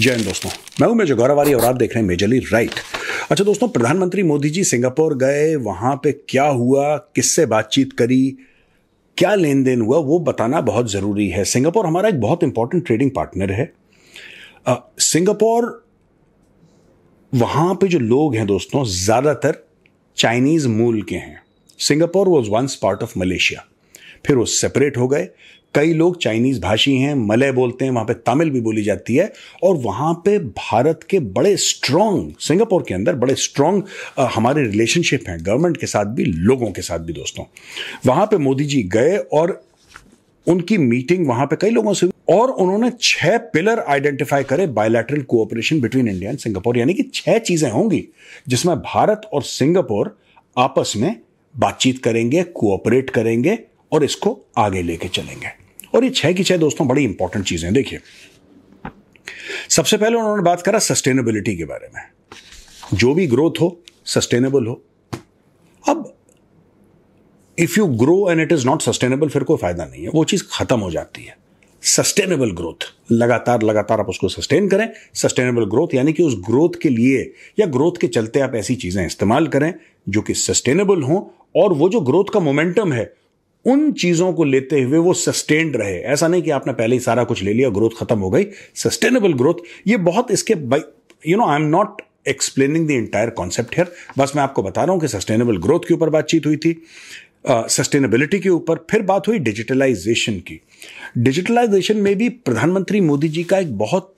जय हिंद दोस्तों मैं हूं मेजर गौरवारी और आप देख रहे हैं मेजरली राइट अच्छा दोस्तों प्रधानमंत्री मोदी जी सिंगापुर गए वहां पे क्या हुआ किससे बातचीत करी क्या लेन देन हुआ वो बताना बहुत ज़रूरी है सिंगापुर हमारा एक बहुत इंपॉर्टेंट ट्रेडिंग पार्टनर है सिंगापुर वहां पे जो लोग हैं दोस्तों ज़्यादातर चाइनीज़ मूल के हैं Singapore was once part of Malaysia फिर वो सेपरेट हो गए कई लोग चाइनीज़ भाषी हैं मलय बोलते हैं वहाँ पे तमिल भी बोली जाती है और वहाँ पे भारत के बड़े स्ट्रॉन्ग सिंगापुर के अंदर बड़े स्ट्रॉन्ग हमारे रिलेशनशिप हैं गवर्नमेंट के साथ भी लोगों के साथ भी दोस्तों वहाँ पे मोदी जी गए और उनकी मीटिंग वहाँ पे कई लोगों से और उन्होंने छह पिलर आइडेंटिफाई करे bilateral cooperation between India and Singapore यानी कि छह चीजें होंगी जिसमें भारत और सिंगापुर आपस में बातचीत करेंगे कोऑपरेट करेंगे और इसको आगे लेके चलेंगे और ये छह की छह दोस्तों बड़ी इंपॉर्टेंट चीज़ें देखिए सबसे पहले उन्होंने बात करा सस्टेनेबिलिटी के बारे में जो भी ग्रोथ हो सस्टेनेबल हो अब if you grow and it is not sustainable फिर कोई फ़ायदा नहीं है वो चीज़ ख़त्म हो जाती है सस्टेनेबल ग्रोथ लगातार लगातार आप उसको सस्टेन करें सस्टेनेबल ग्रोथ यानी कि उस ग्रोथ के लिए या ग्रोथ के चलते आप ऐसी चीज़ें इस्तेमाल करें जो कि सस्टेनेबल हों और वो जो ग्रोथ का मोमेंटम है उन चीज़ों को लेते हुए वो सस्टेन्ड रहे ऐसा नहीं कि आपने पहले ही सारा कुछ ले लिया ग्रोथ खत्म हो गई सस्टेनेबल ग्रोथ ये बहुत इसके you know I am not explaining the entire concept here बस मैं आपको बता रहा हूं कि सस्टेनेबल ग्रोथ के ऊपर बातचीत हुई थी सस्टेनेबिलिटी uh, के ऊपर फिर बात हुई डिजिटलाइजेशन की डिजिटलाइजेशन में भी प्रधानमंत्री मोदी जी का एक बहुत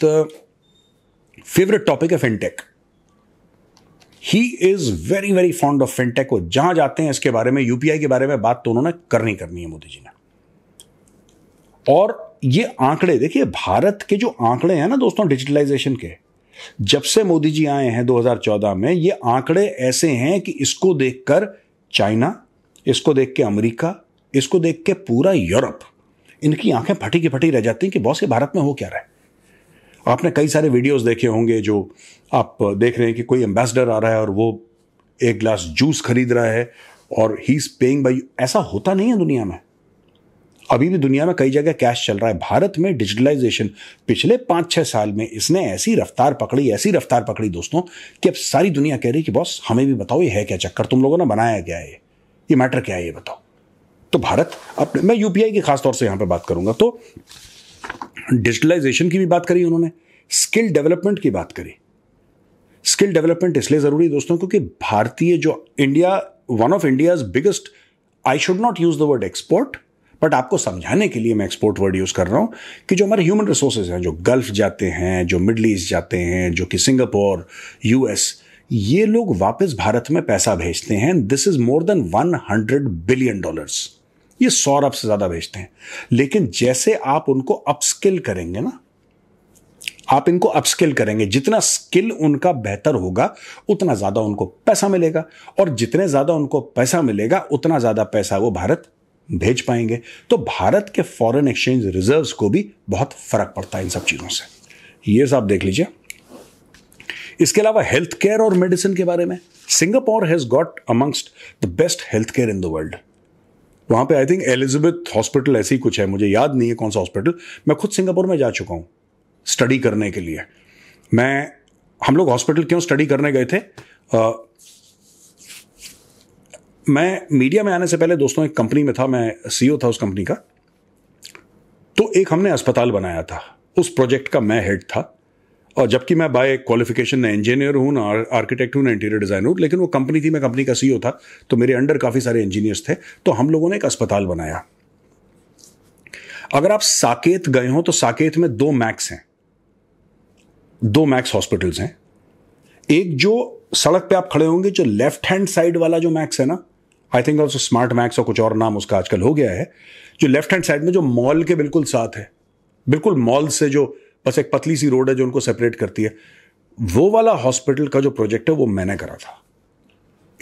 फेवरेट टॉपिक है fintech he is very very fond of fintech को जहां जाते हैं इसके बारे में यूपीआई के बारे में बात तो उन्होंने करनी करनी है मोदी जी ने और ये आंकड़े देखिए भारत के जो आंकड़े हैं ना दोस्तों डिजिटलाइजेशन के जब से मोदी जी आए हैं 2014 में ये आंकड़े ऐसे हैं कि इसको देखकर चाइना इसको देख के अमरीका इसको देख के पूरा यूरोप इनकी आंखें फटी की फटी रह जाती हैं कि बॉस ये भारत में हो क्या रहा है आपने कई सारे वीडियोस देखे होंगे जो आप देख रहे हैं कि कोई एम्बेसडर आ रहा है और वो एक ग्लास जूस खरीद रहा है और ही इज़ पेइंग बाई ऐसा होता नहीं है दुनिया में अभी भी दुनिया में कई जगह कैश चल रहा है भारत में डिजिटलाइजेशन पिछले पाँच छः साल में इसने ऐसी रफ्तार पकड़ी ऐसी रफ्तार पकड़ी दोस्तों कि अब सारी दुनिया कह रही कि बॉस हमें भी बताओ ये है क्या चक्कर तुम लोगों ने बनाया क्या है ये मैटर क्या है ये बताओ तो भारत अपने मैं यूपीआई की खासतौर से यहाँ पर बात करूँगा तो डिजिटलाइजेशन की भी बात करी उन्होंने स्किल डेवलपमेंट की बात करी स्किल डेवलपमेंट इसलिए ज़रूरी दोस्तों क्योंकि भारतीय जो India one of India's biggest I should not use the word export but आपको समझाने के लिए मैं एक्सपोर्ट वर्ड यूज़ कर रहा हूं कि जो हमारे ह्यूमन रिसोर्सेज हैं जो गल्फ जाते हैं जो मिडल ईस्ट जाते हैं जो कि सिंगापुर यूएस ये लोग वापस भारत में पैसा भेजते हैं this is more than one hundred billion dollars ये सौ अरब से ज़्यादा भेजते हैं लेकिन जैसे आप उनको अपस्किल करेंगे ना आप इनको अपस्किल करेंगे जितना स्किल उनका बेहतर होगा उतना ज़्यादा उनको पैसा मिलेगा और जितने ज़्यादा उनको पैसा मिलेगा उतना ज़्यादा पैसा वो भारत भेज पाएंगे तो भारत के फॉरेन एक्सचेंज रिजर्व्स को भी बहुत फ़र्क पड़ता है इन सब चीज़ों से ये सब देख लीजिए इसके अलावा हेल्थ केयर और मेडिसिन के बारे में Singapore has got amongst the best health care in the world वहाँ पे आई थिंक एलिजाबेथ हॉस्पिटल ऐसी कुछ है मुझे याद नहीं है कौन सा हॉस्पिटल मैं खुद सिंगापुर में जा चुका हूँ स्टडी करने के लिए मैं हम लोग हॉस्पिटल क्यों स्टडी करने गए थे आ, मैं मीडिया में आने से पहले दोस्तों एक कंपनी में था मैं सीईओ e था उस कंपनी का तो एक हमने अस्पताल बनाया था उस प्रोजेक्ट का मैं हेड था और जबकि मैं बाय क्वालिफिकेशन ना इंजीनियर हूँ ना आर्किटेक्ट हूँ ना इंटीरियर डिज़ाइन हूँ लेकिन वो कंपनी थी मैं कंपनी का सी e था तो मेरे अंडर काफ़ी सारे इंजीनियर्स थे तो हम लोगों ने एक अस्पताल बनाया अगर आप साकेत गए हो तो साकेत में दो मैक्स हैं दो मैक्स हॉस्पिटल्स हैं एक जो सड़क पे आप खड़े होंगे जो लेफ्ट हैंड साइड वाला जो मैक्स है ना I think also Smart Max और कुछ और नाम उसका आजकल हो गया है जो लेफ्ट हैंड साइड में जो मॉल के बिल्कुल साथ है बिल्कुल मॉल से जो बस एक पतली सी रोड है जो उनको सेपरेट करती है वो वाला हॉस्पिटल का जो प्रोजेक्ट है वो मैंने करा था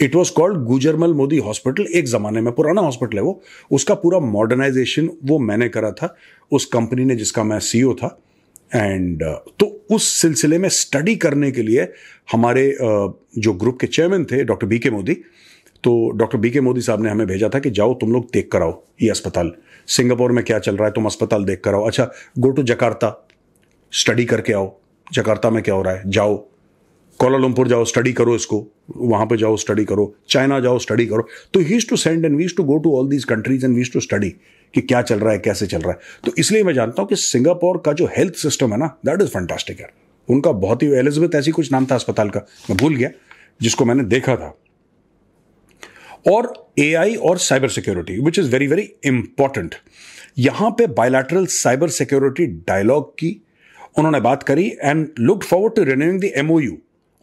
it was called Gujarmal Modi hospital एक ज़माने में पुराना हॉस्पिटल है वो उसका पूरा मॉडर्नाइजेशन वो मैंने करा था उस कंपनी ने जिसका मैं सी e था एंड uh, तो उस सिलसिले में स्टडी करने के लिए हमारे uh, जो ग्रुप के चेयरमैन थे डॉक्टर बी के मोदी तो डॉक्टर बी के मोदी साहब ने हमें भेजा था कि जाओ तुम लोग देख कर आओ ये अस्पताल सिंगापुर में क्या चल रहा है तुम अस्पताल देख कर आओ अच्छा गो टू जकार्ता स्टडी करके आओ जकार्ता में क्या हो रहा है जाओ कोलालमपुर जाओ स्टडी करो इसको वहां पे जाओ स्टडी करो चाइना जाओ स्टडी करो तो he's to send and we've to go to all these countries and we've to study कि क्या चल रहा है कैसे चल रहा है तो इसलिए मैं जानता हूँ कि सिंगापुर का जो हेल्थ सिस्टम है ना दैट इज़ फंटास्टिक है उनका बहुत ही एलिजबेथ ऐसी कुछ नाम था अस्पताल का मैं भूल गया जिसको मैंने देखा था और ए और cyber security which is very very important यहाँ पे बायोलैटरल साइबर सिक्योरिटी डायलॉग की उन्होंने बात करी and look forward to renewing the MoU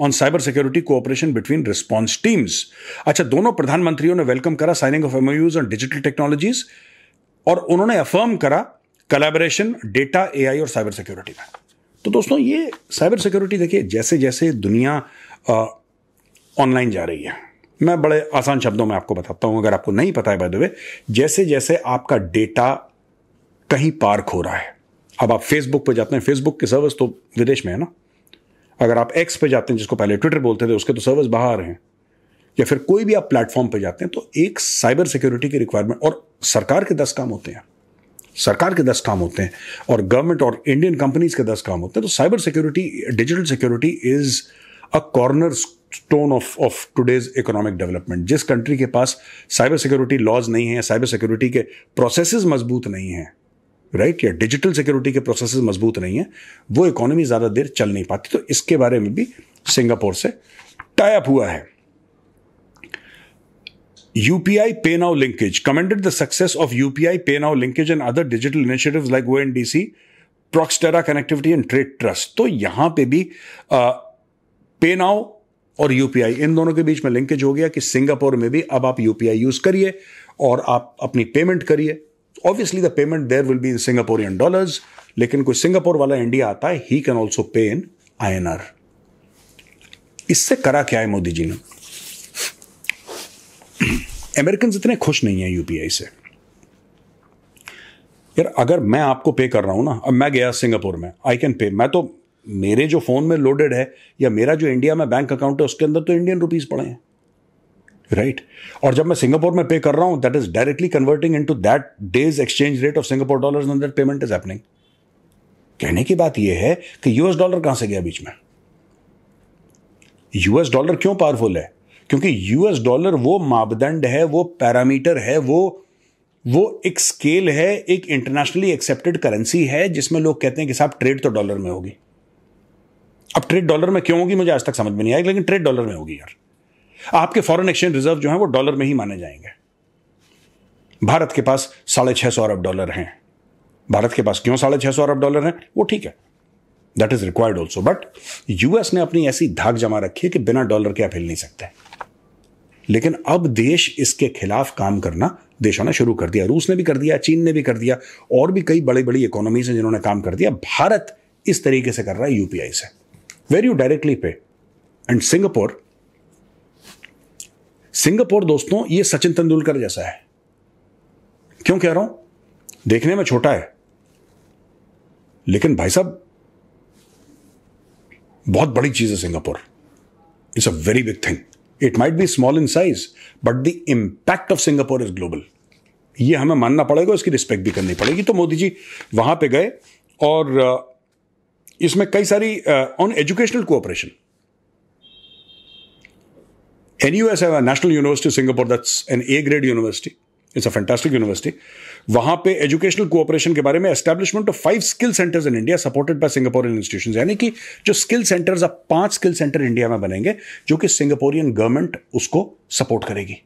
on cyber security cooperation between response teams अच्छा दोनों प्रधानमंत्रियों ने वेलकम करा signing of MoUs on digital technologies और उन्होंने अफर्म करा कलेबरेशन डेटा ए और साइबर सिक्योरिटी में तो दोस्तों ये साइबर सिक्योरिटी देखिए जैसे जैसे दुनिया ऑनलाइन जा रही है मैं बड़े आसान शब्दों में आपको बताता हूँ अगर आपको नहीं पता है बाय द वे जैसे जैसे आपका डेटा कहीं पार्क हो रहा है अब आप फेसबुक पर जाते हैं फेसबुक के सर्वर्स तो विदेश में है ना अगर आप एक्स पे जाते हैं जिसको पहले ट्विटर बोलते थे उसके तो सर्वर्स बाहर हैं या फिर कोई भी आप प्लेटफॉर्म पर जाते हैं तो एक साइबर सिक्योरिटी की रिक्वायरमेंट और सरकार के दस काम होते हैं सरकार के दस काम होते हैं और गवर्नमेंट और इंडियन कंपनीज के दस काम होते हैं तो cyber security digital security is a cornerstone of of today's economic development जिस कंट्री के पास साइबर सिक्योरिटी लॉज नहीं है साइबर सिक्योरिटी के प्रोसेस मजबूत नहीं हैं राइट या डिजिटल सिक्योरिटी के प्रोसेस मजबूत नहीं है वो इकोनॉमी ज्यादा देर चल नहीं पाती तो इसके बारे में भी सिंगापुर से टाइप हुआ है तो यूपीआई पे now linkage commended the success of UPI पे now linkage and other digital initiatives like oh NDC प्रोक्सटेरा connectivity and trade trust तो यहां पर भी पे uh, नाउ और यूपीआई इन दोनों के बीच में लिंकेज हो गया कि सिंगापुर में भी अब आप यूपीआई यूज करिए और आप अपनी पेमेंट करिए obviously the payment there will be in Singaporean dollars लेकिन कोई सिंगापुर वाला इंडिया आता है ही कैन ऑल्सो पे इन आई एन आर इससे करा क्या है मोदी जी ने अमेरिकन इतने खुश नहीं है यूपीआई से यार अगर मैं आपको पे कर रहा हूं ना अब मैं गया सिंगापुर में आई कैन पे मैं तो मेरे जो फोन में लोडेड है या मेरा जो इंडिया में बैंक अकाउंट है उसके अंदर तो इंडियन रुपीज पड़े हैं राइट right? और जब मैं सिंगापुर में पे कर रहा हूँ that is directly converting into that day's exchange rate of Singapore dollar and that payment is happening कहने की बात यह है कि यूएस डॉलर कहां से गया बीच में यूएस डॉलर क्यों पावरफुल है क्योंकि यूएस डॉलर वो मापदंड है वो पैरामीटर है वो वो एक स्केल है एक इंटरनेशनली एक्सेप्टेड करेंसी है जिसमें लोग कहते हैं कि साहब ट्रेड तो डॉलर में होगी अब ट्रेड डॉलर में क्यों होगी मुझे आज तक समझ में नहीं आया लेकिन ट्रेड डॉलर में होगी यार आपके फॉरेन एक्सचेंज रिजर्व जो है वो डॉलर में ही माने जाएंगे भारत के पास साढ़े छह सौ अरब डॉलर हैं भारत के पास क्यों साढ़े छह सौ अरब डॉलर हैं वो ठीक है that is required also but US ने अपनी ऐसी धाक जमा रखी है कि बिना डॉलर के आप हिल नहीं सकते लेकिन अब देश इसके खिलाफ काम करना देशों ने शुरू कर दिया रूस ने भी कर दिया चीन ने भी कर दिया और भी कई बड़ी बड़ी इकोनॉमीज हैं जिन्होंने काम कर दिया भारत इस तरीके से कर रहा है यूपीआई से where you directly pay and Singapore Singapore दोस्तों ये सचिन तेंदुलकर जैसा है क्यों कह रहा हूं देखने में छोटा है लेकिन भाई साहब बहुत बड़ी चीज है Singapore it's a very big thing it might be small in size but the impact of Singapore is global ये हमें मानना पड़ेगा उसकी रिस्पेक्ट भी करनी पड़ेगी तो मोदी जी वहां पे गए और इसमें कई सारी ऑन एजुकेशनल कोऑपरेशन एनयूएस है National University Singapore that's an A grade university it's a fantastic university वहाँ पे एजुकेशनल कोऑपरेशन के बारे में establishment of five skill centres in India supported by Singapore institution यानी कि जो स्किल सेंटर्स अब पांच स्किल सेंटर इंडिया में बनेंगे जो कि सिंगापोरियन गवर्नमेंट उसको सपोर्ट करेगी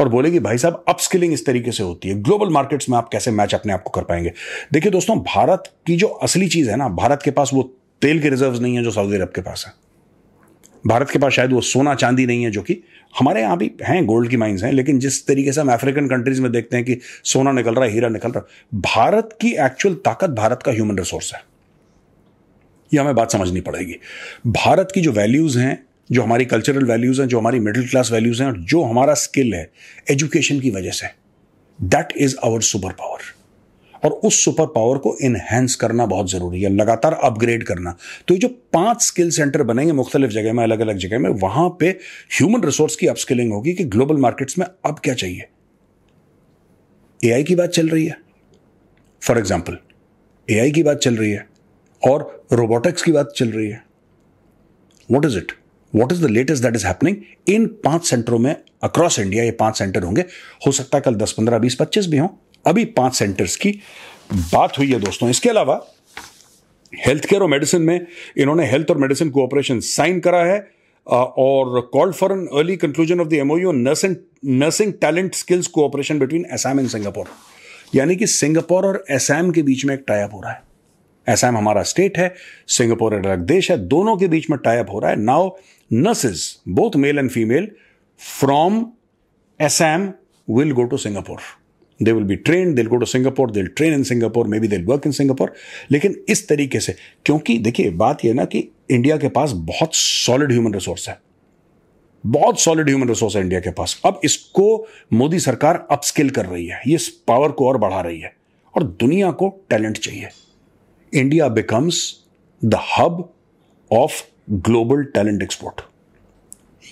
और बोलेगी भाई साहब अप स्किलिंग इस तरीके से होती है ग्लोबल मार्केट्स में आप कैसे मैच अपने आप को कर पाएंगे देखिए दोस्तों भारत की जो असली चीज़ है ना भारत के पास वो तेल के रिजर्व्स नहीं है जो सऊदी अरब के पास है भारत के पास शायद वो सोना चांदी नहीं है जो कि हमारे यहाँ भी हैं गोल्ड की माइंस हैं लेकिन जिस तरीके से हम अफ्रीकन कंट्रीज में देखते हैं कि सोना निकल रहा है हीरा निकल रहा है भारत की एक्चुअल ताकत भारत का ह्यूमन रिसोर्स है यह हमें बात समझनी पड़ेगी भारत की जो वैल्यूज़ हैं जो हमारी कल्चरल वैल्यूज़ हैं जो हमारी मिडिल क्लास वैल्यूज़ हैं और जो हमारा स्किल है एजुकेशन की वजह से that is our super power और उस सुपर पावर को इन्हेंस करना बहुत ज़रूरी है लगातार अपग्रेड करना तो ये जो पांच स्किल सेंटर बनेंगे मुख्तलिफ जगह में अलग अलग जगह में वहां पे ह्यूमन रिसोर्स की अपस्किलिंग होगी कि ग्लोबल मार्केट्स में अब क्या चाहिए एआई की बात चल रही है फॉर एग्जाम्पल एआई की बात चल रही है और रोबोटिक्स की बात चल रही है what is it what is the latest that is happening in पांच सेंटरों में अक्रॉस इंडिया ये पांच सेंटर होंगे हो सकता है कल दस पंद्रह बीस पच्चीस भी हों अभी पांच सेंटर्स की बात हुई है दोस्तों इसके अलावा हेल्थ केयर और मेडिसिन में इन्होंने हेल्थ और मेडिसिन कोऑपरेशन साइन करा है और call for an early conclusion of the MoU nursing nursing talent skills cooperation between Assam and Singapore यानी कि सिंगापुर और एसएम के बीच में एक टाइप हो रहा है असम हमारा स्टेट है सिंगापुर एक अलग देश है दोनों के बीच में टाइप हो रहा है now nurses both male and female from Assam will go to Singapore they will be train they'll go to Singapore they'll train in Singapore may be they'll work in Singapore लेकिन इस तरीके से क्योंकि देखिए बात यह ना कि इंडिया के पास बहुत सॉलिड ह्यूमन रिसोर्स है बहुत सॉलिड ह्यूमन रिसोर्स है इंडिया के पास अब इसको मोदी सरकार अपस्किल कर रही है ये पावर को और बढ़ा रही है और दुनिया को टैलेंट चाहिए India becomes the hub of global talent export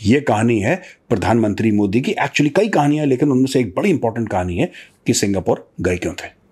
ये कहानी है प्रधानमंत्री मोदी की एक्चुअली कई कहानियां लेकिन उनमें से एक बड़ी इंपॉर्टेंट कहानी है कि सिंगापुर गए क्यों थे